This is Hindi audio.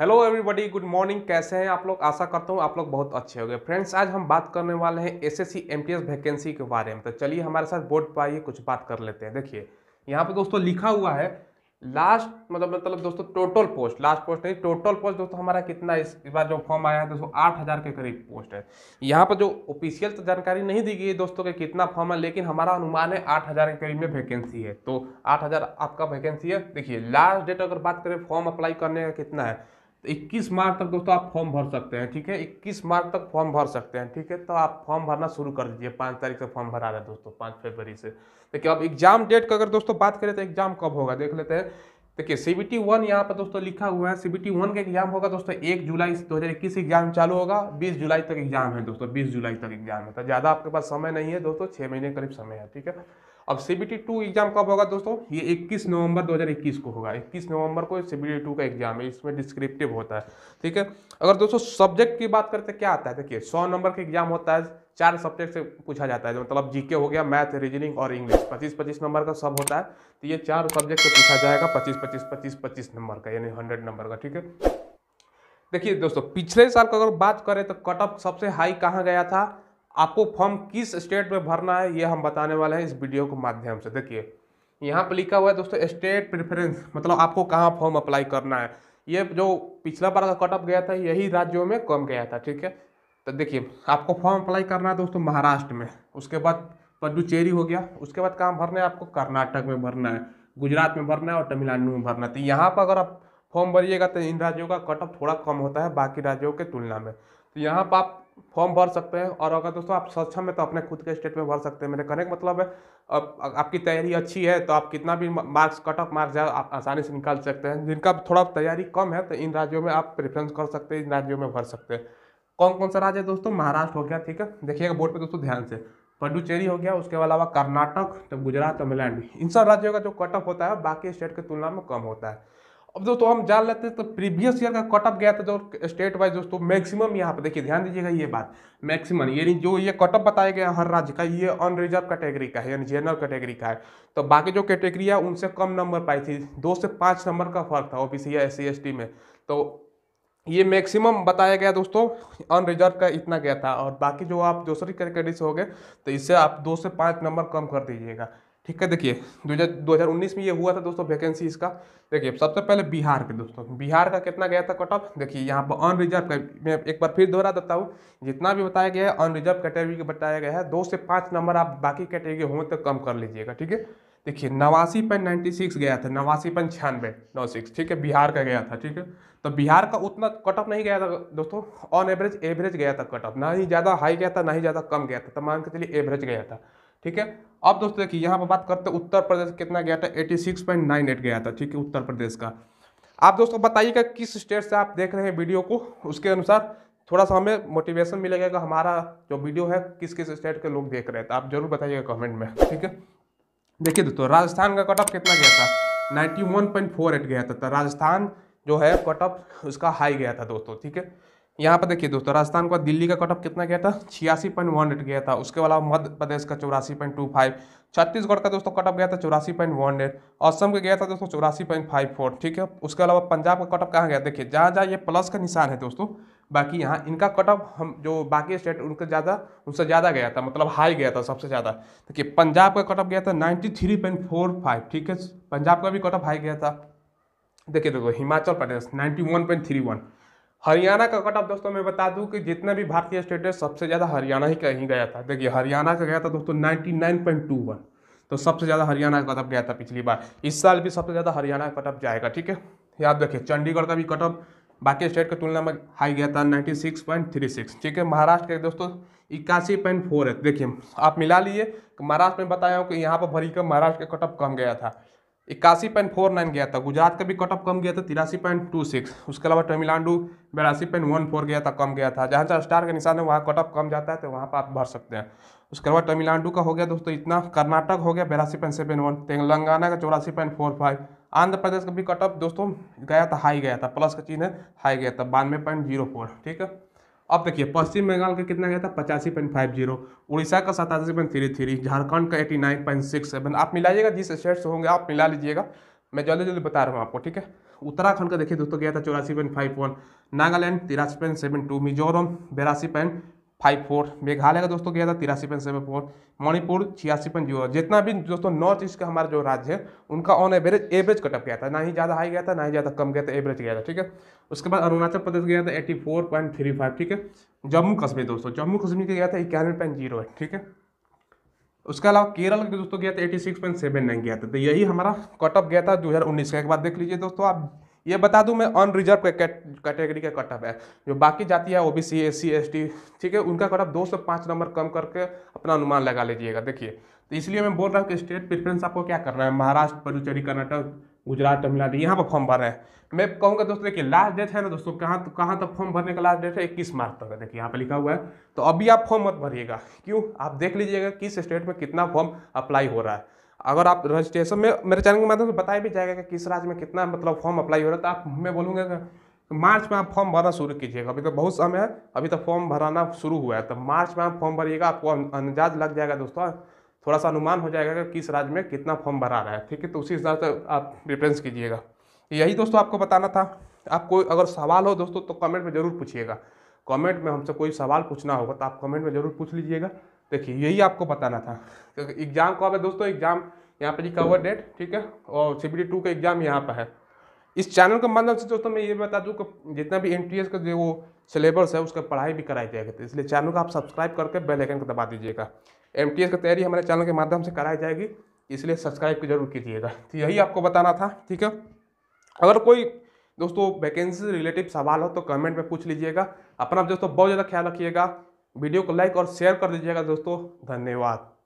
हेलो एवरीबॉडी गुड मॉर्निंग कैसे हैं आप लोग आशा करता हूँ आप लोग बहुत अच्छे गए फ्रेंड्स आज हम बात करने वाले हैं एसएससी एमटीएस वैकेंसी के बारे में तो चलिए हमारे साथ बोर्ड पर आइए कुछ बात कर लेते हैं देखिए यहाँ पे दोस्तों लिखा हुआ है लास्ट मतलब मतलब दोस्तों टोटल पोस्ट लास्ट पोस्ट नहीं टोटल पोस्ट दोस्तों हमारा कितना इस बार जो फॉर्म आया है दोस्तों आठ हज़ार के करीब पोस्ट है यहाँ पर जो ऑफिशियल तो जानकारी नहीं दी गई है दोस्तों के कितना फॉर्म है लेकिन हमारा अनुमान है आठ हज़ार के करीब में वैकेंसी है तो आठ हज़ार आपका वैकेंसी है देखिए लास्ट डेट अगर बात करें फॉर्म अप्लाई करने का कितना है तो 21 मार्च तक दोस्तों आप फॉर्म भर सकते हैं ठीक है 21 मार्च तक फॉर्म भर सकते हैं ठीक है तो आप फॉर्म भरना शुरू कर दीजिए पाँच तारीख से फॉर्म भरा रहे दोस्तों पाँच फरवरी से देखिए अब एग्जाम डेट का अगर दोस्तों बात करें तो एग्जाम कब होगा देख लेते हैं देखिए सी बी टी वन यहाँ पर दोस्तों लिखा हुआ है सी बी टी वन का एग्जाम होगा दोस्तों एक जुलाई दो हज़ार इक्कीस एग्जाम चालू होगा बीस जुलाई तक एग्जाम है दोस्तों बीस जुलाई तक एग्जाम है तो ज़्यादा आपके पास समय नहीं है दोस्तों छः महीने करीब समय है ठीक है अब सीबीटी टू एग्जाम कब होगा दोस्तों ये 21 नवंबर 2021 को होगा 21 नवंबर को सीबीटी टू का एग्जाम है इसमें डिस्क्रिप्टिव होता है ठीक है अगर दोस्तों सब्जेक्ट की बात करते क्या आता है देखिए 100 नंबर का एग्जाम होता है चार सब्जेक्ट से पूछा जाता है जो मतलब जीके हो गया मैथ रीजनिंग और इंग्लिश पच्चीस पच्चीस नंबर का सब होता है तो ये चार सब्जेक्ट से पूछा जाएगा पच्चीस पच्चीस पच्चीस पच्चीस नंबर का यानी हंड्रेड नंबर का ठीक है देखिए दोस्तों पिछले साल का अगर बात करें तो कट ऑफ सबसे हाई कहाँ गया था आपको फॉर्म किस स्टेट में भरना है ये हम बताने वाले हैं इस वीडियो के माध्यम से देखिए यहाँ पर लिखा हुआ है दोस्तों स्टेट प्रेफरेंस मतलब आपको कहाँ फॉर्म अप्लाई करना है ये जो पिछला बार का कटअप गया था यही राज्यों में कम गया था ठीक है तो देखिए आपको फॉर्म अप्लाई करना है दोस्तों महाराष्ट्र में उसके बाद पडुचेरी हो गया उसके बाद कहाँ भरना है आपको कर्नाटक में भरना है गुजरात में भरना है और तमिलनाडु में भरना है तो यहाँ पर अगर आप फॉर्म भरिएगा तो इन राज्यों का कटअप थोड़ा कम होता है बाकी राज्यों के तुलना में तो यहाँ पर आप फॉर्म भर सकते हैं और अगर दोस्तों आप सक्षम है तो अपने खुद के स्टेट में भर सकते हैं मेरे कहने का मतलब है अब आपकी तैयारी अच्छी है तो आप कितना भी मार्क्स कट ऑफ मार्क्स आप आसानी से निकाल सकते हैं जिनका थोड़ा तैयारी कम है तो इन राज्यों में आप प्रेफरेंस कर सकते हैं इन राज्यों में भर सकते हैं कौन कौन सा राज्य है दोस्तों महाराष्ट्र हो गया ठीक है देखिएगा बोर्ड पर दोस्तों ध्यान से पंडुचेरी हो गया उसके अलावा कर्नाटक तो गुजरात तमिलनाडु इन सब राज्यों का जो कट ऑफ होता है बाकी स्टेट की तुलना में कम होता है अब दोस्तों हम जान लेते हैं तो प्रीवियस ईयर का कट ऑफ गया था जो स्टेट वाइज दोस्तों मैक्सिमम यहाँ पे देखिए ध्यान दीजिएगा ये बात मैक्सिमम यानी जो ये कट ऑफ बताया गया हर राज्य का ये अनरिजर्व कैटेगरी का है यानी जनरल कैटेगरी का है तो बाकी जो कैटेगरी है उनसे कम नंबर पाई थी दो से पाँच नंबर का फर्क था ओबीसी या एस सी में तो ये मैक्सिमम बताया गया दोस्तों अनरिजर्व का इतना गया था और बाकी जो आप दूसरी कैटेगरी से हो गए तो इससे आप दो से पाँच नंबर कम कर दीजिएगा ठीक है देखिए दो हज़ार उन्नीस में ये हुआ था दोस्तों वैकेंसी इसका देखिए सबसे पहले बिहार के दोस्तों बिहार का कितना गया था कट ऑफ देखिए यहाँ पर अनरिजर्व मैं एक बार फिर दोहरा देता हूँ जितना भी बताया गया है अनरिजर्व कैटेगरी का बताया गया है दो से पाँच नंबर आप बाकी कैटेगरी हों तो कम कर लीजिएगा ठीक है देखिए नवासी पॉइंट नाइन्टी सिक्स गया था नवासी पॉइंट छियानवे नौ सिक्स ठीक है बिहार का गया था ठीक है तो बिहार का उतना कट ऑफ नहीं गया था दोस्तों ऑन एवरेज एवरेज गया था कट ऑफ ना ही ज़्यादा हाई गया था ना ही ज़्यादा कम गया था तो मान के चलिए एवरेज गया था ठीक है अब दोस्तों देखिए यहाँ पर बात करते उत्तर प्रदेश कितना गया था एट गया था ठीक है उत्तर प्रदेश का आप दोस्तों बताइएगा किस स्टेट से आप देख रहे हैं वीडियो को उसके अनुसार थोड़ा सा हमें मोटिवेशन मिलेगा कि हमारा जो वीडियो है किस किस स्टेट के लोग देख रहे थे तो आप जरूर बताइएगा कमेंट में ठीक है देखिए दोस्तों राजस्थान का कट ऑफ कितना गया था ninety one point four eight गया था तो राजस्थान जो है कट ऑफ उसका हाई गया था दोस्तों ठीक है यहाँ पर देखिए दोस्तों राजस्थान का दिल्ली का कट ऑफ कितना गया था छियासी पॉइंट वन एट गया था उसके अलावा मध्य प्रदेश का चौरासी पॉइंट टू फाइव छत्तीसगढ़ का दोस्तों कट ऑफ गया था चौरासी पॉइंट वन एट असम का गया था दोस्तों चौरासी पॉइंट फाइव फोर ठीक है उसके अलावा पंजाब का कट ऑफ कहाँ गया देखिए जहाँ जहाँ ये प्लस का निशान है दोस्तों बाकी यहाँ इनका कट ऑफ हम जो बाकी स्टेट उनका ज़्यादा उनसे ज़्यादा गया था मतलब हाई गया था सबसे ज़्यादा देखिए पंजाब का कट ऑफ गया था ninety three point four five ठीक है पंजाब का भी कट ऑफ हाई गया था देखिए देखो Himachal Pradesh ninety one point three one Haryana का कटअप दोस्तों मैं बता दूं कि जितने भी भारतीय स्टेट है सबसे ज़्यादा हरियाणा ही कहीं गया था देखिए हरियाणा का गया था दोस्तों ninety nine point two one तो सबसे ज़्यादा हरियाणा का कटअप गया था पिछली बार इस साल भी सबसे ज़्यादा हरियाणा का कटअप जाएगा ठीक है याद रखिए चंडीगढ़ का भी कटअप बाकी स्टेट की तुलना में हाई गया था ninety six point three six ठीक है महाराष्ट्र का दोस्तों इक्यासी पॉइंट फोर है देखिए आप मिला लिए महाराष्ट्र में बताया हूँ कि यहाँ पर भरी का महाराष्ट्र का कटअप कम गया था इक्यासी पॉइंट फोर नाइन गया था गुजरात का भी कट ऑफ कम गया था तिरासी पॉइंट टू सिक्स उसके अलावा तमिलनाडु बयासी पॉइंट वन फोर गया था कम गया था जहाँ जहाँ स्टार का निशान है वहाँ कट ऑफ कम जाता है तो वहाँ पर आप भर सकते हैं उसके अलावा तमिलनाडु का हो गया दोस्तों इतना कर्नाटक हो गया बयासी पॉइंट सेवन वन तेलंगाना का चौरासी point four five Andhra Pradesh का भी कट ऑफ दोस्तों गया था हाई गया था प्लस का चीन है हाई गया था बानवे पॉइंट जीरो फोर ठीक है अब देखिए पश्चिम बंगाल का कितना गया था पचासी पॉइंट फाइव जीरो उड़ीसा का सतासी पॉइंट थ्री थ्री झारखंड का eighty nine point six seven आप मिलाइएगा जिस स्टेट से होंगे आप मिला लीजिएगा मैं जल्दी जल्दी बता रहा हूँ आपको ठीक है उत्तराखंड का देखिए दोस्तों गया था चौरासी पॉइंट फाइव वन नागालैंड तिरासी पॉइंट सेवन टू मिजोरम बेरासी पॉइंट फाइव फोर मेघालय का दोस्तों किया था तिरासी पॉइंट सेवन फोर मणिपुर छियासी पॉइंट जीरो जितना भी दोस्तों नॉर्थ ईस्ट का हमारा जो राज्य है उनका ऑन एवरेज एवरेज कटअप गया था ना ही ज़्यादा हाई गया था ना ही ज़्यादा कम गया था एवरेज गया था ठीक है उसके बाद अरुणाचल प्रदेश गया था eighty four point three five ठीक है जम्मू कश्मीर दोस्तों जम्मू कश्मीर का गया था इक्यानवे पॉइंट जीरो है ठीक है उसके अलावा केरल दोस्तों गया था eighty six point seven nine गया था तो यही हमारा कटअप गया था दो हज़ार उन्नीस का एक बार देख लीजिए दोस्तों आप ये बता दूं मैं अनरिजर्व कैटेगरी का कटअप है जो बाकी जाती है ओबीसी एस एसटी ठीक है उनका कटअप दो से पाँच नंबर कम करके अपना अनुमान लगा लीजिएगा देखिए तो इसलिए मैं बोल रहा हूँ कि स्टेट प्रिफ्रेंस आपको क्या करना है महाराष्ट्र पुडुचेरी कर्नाटक गुजरात तमिलनाडु यहाँ पर फॉर्म भर रहे हैं मैं कहूँगा दोस्तों देखिए लास्ट डेट है ना दोस्तों कहाँ तो कहाँ तक फॉर्म भरने का लास्ट डेट है इक्कीस मार्च तक है देखिए यहाँ पर लिखा हुआ है तो अभी आप फॉर्म मत भरिएगा क्यों आप देख लीजिएगा किस स्टेट में कितना फॉर्म अप्लाई हो रहा है अगर आप रजिस्ट्रेशन में मेरे चैनल के माध्यम से बताया भी जाएगा कि किस राज्य में कितना मतलब फॉर्म अप्लाई हो रहा है तो आप मैं बोलूँगा मार्च में आप फॉर्म भरना शुरू कीजिएगा अभी तो बहुत समय है अभी तो फॉर्म भराना शुरू हुआ है तो मार्च में आप फॉर्म भरिएगा आपको अंदाज लग जाएगा दोस्तों थोड़ा सा अनुमान हो जाएगा कि किस राज्य में कितना फॉर्म भरा रहा है ठीक है तो उसी हिसाब से आप प्रिफ्रेंस कीजिएगा यही दोस्तों आपको बताना था आपको अगर सवाल हो दोस्तों तो कमेंट में ज़रूर पूछिएगा कमेंट में हमसे कोई सवाल पूछना होगा तो आप कमेंट में ज़रूर पूछ लीजिएगा देखिए यही आपको बताना था एग्ज़ाम कब है दोस्तों एग्ज़ाम यहाँ पर कवर डेट ठीक है और सी बी टू का एग्ज़ाम यहाँ पर है इस चैनल के माध्यम से दोस्तों मैं ये बता दूँ कि जितना भी एन टी एस का जो वो सिलेबस है उसका पढ़ाई भी कराई जाएगी तो इसलिए चैनल को आप सब्सक्राइब करके बेल आइकन को दबा दीजिएगा एम टी एस की तैयारी हमारे चैनल के माध्यम से कराई जाएगी इसलिए सब्सक्राइब जरूर कीजिएगा तो यही आपको बताना था ठीक है अगर कोई दोस्तों वैकेंसी से रिलेटिव सवाल हो तो कमेंट में पूछ लीजिएगा अपना दोस्तों बहुत ज़्यादा ख्याल रखिएगा वीडियो को लाइक और शेयर कर दीजिएगा दोस्तों धन्यवाद